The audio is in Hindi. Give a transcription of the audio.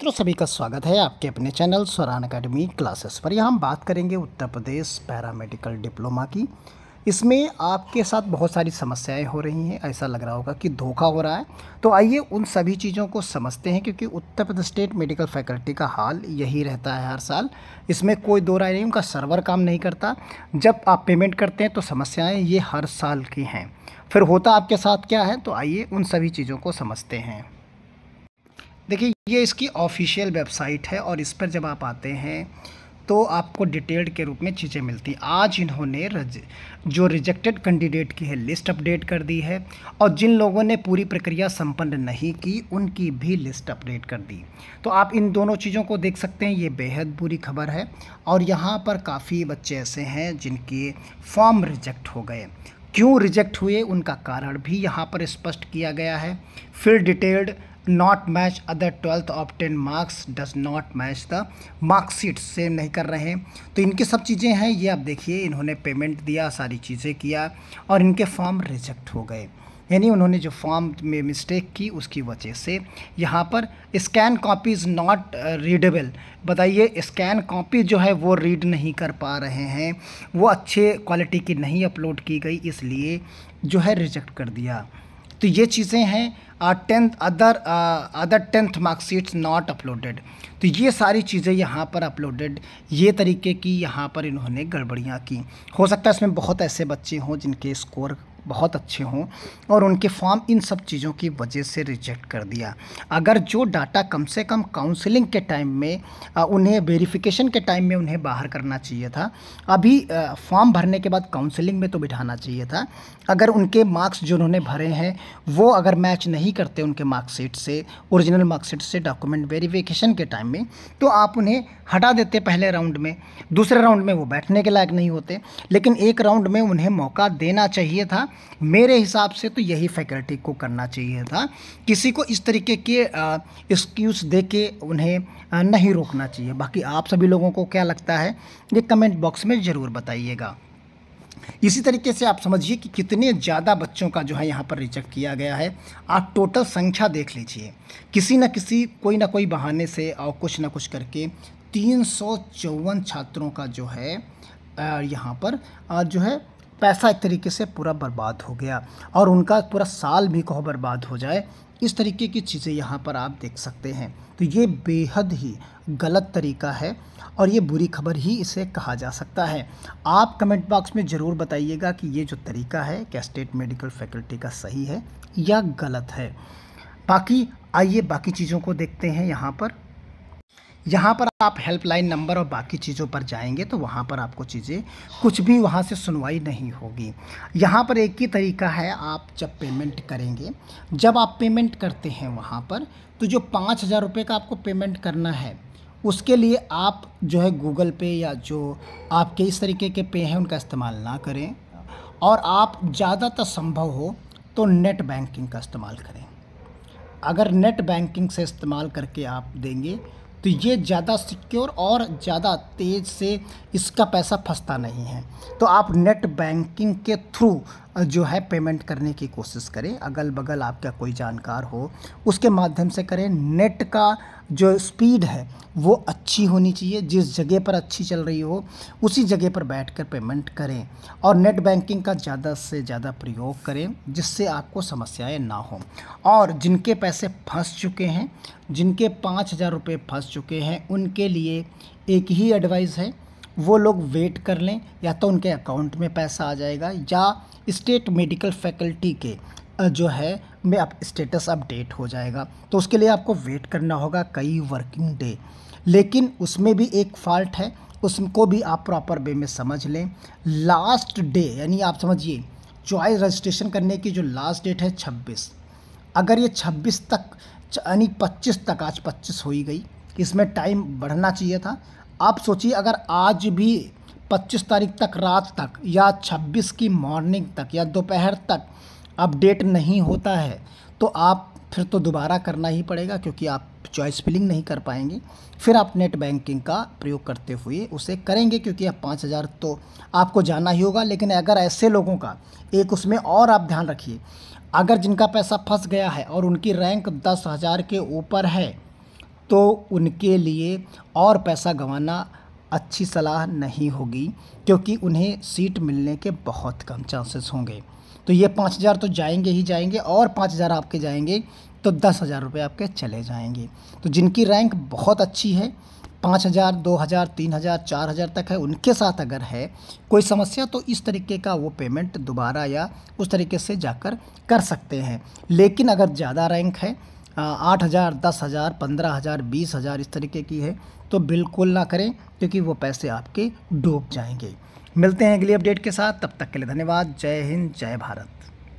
मित्रों सभी का स्वागत है आपके अपने चैनल स्वरान अकेडमी क्लासेस पर यहाँ हम बात करेंगे उत्तर प्रदेश पैरामेडिकल डिप्लोमा की इसमें आपके साथ बहुत सारी समस्याएं हो रही हैं ऐसा लग रहा होगा कि धोखा हो रहा है तो आइए उन सभी चीज़ों को समझते हैं क्योंकि Uttar Pradesh state medical faculty का हाल यही रहता है हर साल इसमें कोई दो राय नहीं उनका सर्वर काम नहीं करता जब आप पेमेंट करते हैं तो समस्याएँ ये हर साल की हैं फिर होता आपके साथ क्या है तो आइए उन सभी चीज़ों को समझते हैं देखिए ये इसकी ऑफिशियल वेबसाइट है और इस पर जब आप आते हैं तो आपको डिटेल्ड के रूप में चीज़ें मिलती आज इन्होंने रज, जो रिजेक्टेड कैंडिडेट की है लिस्ट अपडेट कर दी है और जिन लोगों ने पूरी प्रक्रिया संपन्न नहीं की उनकी भी लिस्ट अपडेट कर दी तो आप इन दोनों चीज़ों को देख सकते हैं ये बेहद बुरी खबर है और यहाँ पर काफ़ी बच्चे ऐसे हैं जिनके फॉर्म रिजेक्ट हो गए क्यों रिजेक्ट हुए उनका कारण भी यहाँ पर स्पष्ट किया गया है फिर detailed not match other twelfth of ten marks does not match the marksheets same नहीं कर रहे हैं तो इनकी सब चीज़ें हैं ये आप देखिए इन्होंने पेमेंट दिया सारी चीज़ें किया और इनके फॉर्म रिजेक्ट हो गए यानी उन्होंने जो फॉर्म में मिस्टेक की उसकी वजह से यहाँ पर scan copies is not readable बताइए स्कैन कॉपी जो है वो रीड नहीं कर पा रहे हैं वो अच्छे क्वालिटी की नहीं अपलोड की गई इसलिए जो है रिजेक्ट कर दिया तो ये चीज़ें हैं tenth other other tenth marksheets not uploaded तो ये सारी चीज़ें यहाँ पर अपलोडेड ये तरीके की यहाँ पर इन्होंने गड़बड़ियाँ की हो सकता है इसमें बहुत ऐसे बच्चे हों जिनके स्कोर बहुत अच्छे हों और उनके फॉर्म इन सब चीज़ों की वजह से रिजेक्ट कर दिया अगर जो डाटा कम से कम काउंसलिंग के टाइम में उन्हें वेरिफिकेशन के टाइम में उन्हें बाहर करना चाहिए था अभी फॉर्म भरने के बाद काउंसलिंग में तो बिठाना चाहिए था अगर उनके मार्क्स जो उन्होंने भरे हैं वो अगर मैच नहीं करते उनके मार्कशीट से ओरिजिनल मार्कशीट से डॉक्यूमेंट वेरीफिकेशन के टाइम में तो आप उन्हें हटा देते पहले राउंड में दूसरे राउंड में वो बैठने के लायक नहीं होते लेकिन एक राउंड में उन्हें मौका देना चाहिए था मेरे हिसाब से तो यही फैकल्टी को करना चाहिए था किसी को इस तरीके के एक्सक्यूज़ दे के उन्हें नहीं रोकना चाहिए बाकी आप सभी लोगों को क्या लगता है ये कमेंट बॉक्स में ज़रूर बताइएगा इसी तरीके से आप समझिए कि कितने ज़्यादा बच्चों का जो है यहाँ पर रिजेक्ट किया गया है आप टोटल संख्या देख लीजिए किसी न किसी कोई ना कोई बहाने से और कुछ ना कुछ करके तीन छात्रों का जो है यहाँ पर जो है पैसा एक तरीके से पूरा बर्बाद हो गया और उनका पूरा साल भी कहो बर्बाद हो जाए इस तरीके की चीज़ें यहाँ पर आप देख सकते हैं तो ये बेहद ही गलत तरीका है और ये बुरी खबर ही इसे कहा जा सकता है आप कमेंट बॉक्स में ज़रूर बताइएगा कि ये जो तरीका है क्या स्टेट मेडिकल फैकल्टी का सही है या गलत है बाकी आइए बाकी चीज़ों को देखते हैं यहाँ पर यहाँ पर आप हेल्पलाइन नंबर और बाकी चीज़ों पर जाएंगे तो वहाँ पर आपको चीज़ें कुछ भी वहाँ से सुनवाई नहीं होगी यहाँ पर एक ही तरीका है आप जब पेमेंट करेंगे जब आप पेमेंट करते हैं वहाँ पर तो जो पाँच हज़ार रुपये का आपको पेमेंट करना है उसके लिए आप जो है गूगल पे या जो आपके इस तरीके के पे हैं उनका इस्तेमाल ना करें और आप ज़्यादातर तो संभव हो तो नेट बैंकिंग का इस्तेमाल करें अगर नेट बैंकिंग से इस्तेमाल करके आप देंगे तो ये ज़्यादा सिक्योर और ज़्यादा तेज़ से इसका पैसा फंसता नहीं है तो आप नेट बैंकिंग के थ्रू जो है पेमेंट करने की कोशिश करें अगल बगल आपका कोई जानकार हो उसके माध्यम से करें नेट का जो स्पीड है वो अच्छी होनी चाहिए जिस जगह पर अच्छी चल रही हो उसी जगह पर बैठकर पेमेंट करें और नेट बैंकिंग का ज़्यादा से ज़्यादा प्रयोग करें जिससे आपको समस्याएं ना हो और जिनके पैसे फंस चुके हैं जिनके पाँच हज़ार रुपये फंस चुके हैं उनके लिए एक ही एडवाइस है वो लोग वेट कर लें या तो उनके अकाउंट में पैसा आ जाएगा या स्टेट मेडिकल फैकल्टी के जो है में आप स्टेटस अपडेट हो जाएगा तो उसके लिए आपको वेट करना होगा कई वर्किंग डे लेकिन उसमें भी एक फॉल्ट है उसको भी आप प्रॉपर वे में समझ लें लास्ट डे यानी आप समझिए चॉइस रजिस्ट्रेशन करने की जो लास्ट डेट है छब्बीस अगर ये छब्बीस तक यानी पच्चीस तक आज पच्चीस हो ही गई इसमें टाइम बढ़ना चाहिए था आप सोचिए अगर आज भी 25 तारीख तक रात तक या 26 की मॉर्निंग तक या दोपहर तक अपडेट नहीं होता है तो आप फिर तो दोबारा करना ही पड़ेगा क्योंकि आप चॉइस फिलिंग नहीं कर पाएंगे फिर आप नेट बैंकिंग का प्रयोग करते हुए उसे करेंगे क्योंकि अब पाँच हज़ार तो आपको जाना ही होगा लेकिन अगर ऐसे लोगों का एक उसमें और आप ध्यान रखिए अगर जिनका पैसा फंस गया है और उनकी रैंक दस हज़ार के ऊपर है तो उनके लिए और पैसा गंवाना अच्छी सलाह नहीं होगी क्योंकि उन्हें सीट मिलने के बहुत कम चांसेस होंगे तो ये पाँच हज़ार तो जाएंगे ही जाएंगे और पाँच हज़ार आपके जाएंगे तो दस हज़ार रुपये आपके चले जाएंगे तो जिनकी रैंक बहुत अच्छी है पाँच हज़ार दो हज़ार तीन हज़ार चार हज़ार तक है उनके साथ अगर है कोई समस्या तो इस तरीके का वो पेमेंट दोबारा या उस तरीके से जाकर कर सकते हैं लेकिन अगर ज़्यादा रैंक है आठ हज़ार दस हज़ार पंद्रह हज़ार बीस हज़ार इस तरीके की है तो बिल्कुल ना करें क्योंकि वो पैसे आपके डूब जाएंगे मिलते हैं अगली अपडेट के साथ तब तक के लिए धन्यवाद जय हिंद जय भारत